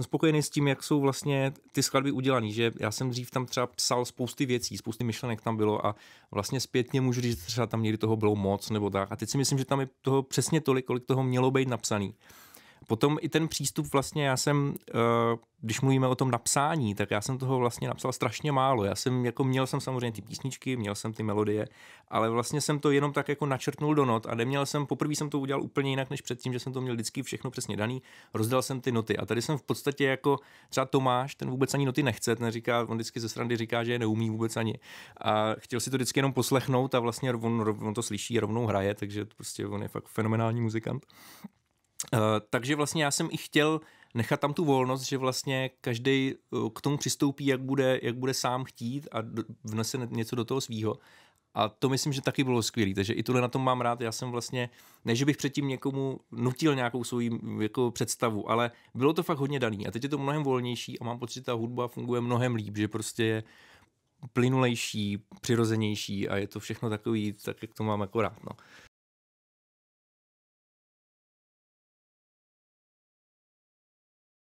jsem spokojený s tím, jak jsou vlastně ty skladby udělané, že já jsem dřív tam třeba psal spousty věcí, spousty myšlenek tam bylo a vlastně zpětně můžu říct, že třeba tam někdy toho bylo moc nebo tak. A teď si myslím, že tam je toho přesně tolik, kolik toho mělo být napsaný potom i ten přístup vlastně, já jsem, eh, když mluvíme o tom napsání, tak já jsem toho vlastně napsal strašně málo. Já jsem, jako měl jsem samozřejmě ty písničky, měl jsem ty melodie, ale vlastně jsem to jenom tak jako načrtnul do not a neměl jsem, poprvé jsem to udělal úplně jinak než předtím, že jsem to měl vždycky všechno přesně daný, rozdal jsem ty noty a tady jsem v podstatě jako třeba Tomáš, ten vůbec ani noty nechce, ten říká, on vždycky ze strany říká, že je neumí vůbec ani a chtěl si to vždycky jenom poslechnout a vlastně on, on to slyší, rovnou hraje, takže prostě on je fakt fenomenální muzikant. Eh, takže vlastně já jsem i chtěl nechat tam tu volnost, že vlastně každý eh, k tomu přistoupí, jak bude, jak bude sám chtít a vnese něco do toho svýho. A to myslím, že taky bylo skvělé, takže i tohle na tom mám rád. Já jsem vlastně, ne že bych předtím někomu nutil nějakou svou jako představu, ale bylo to fakt hodně daný. A teď je to mnohem volnější a mám pocit, že ta hudba funguje mnohem líp, že prostě je plynulejší, přirozenější a je to všechno takový, tak jak to mám jako rád. No.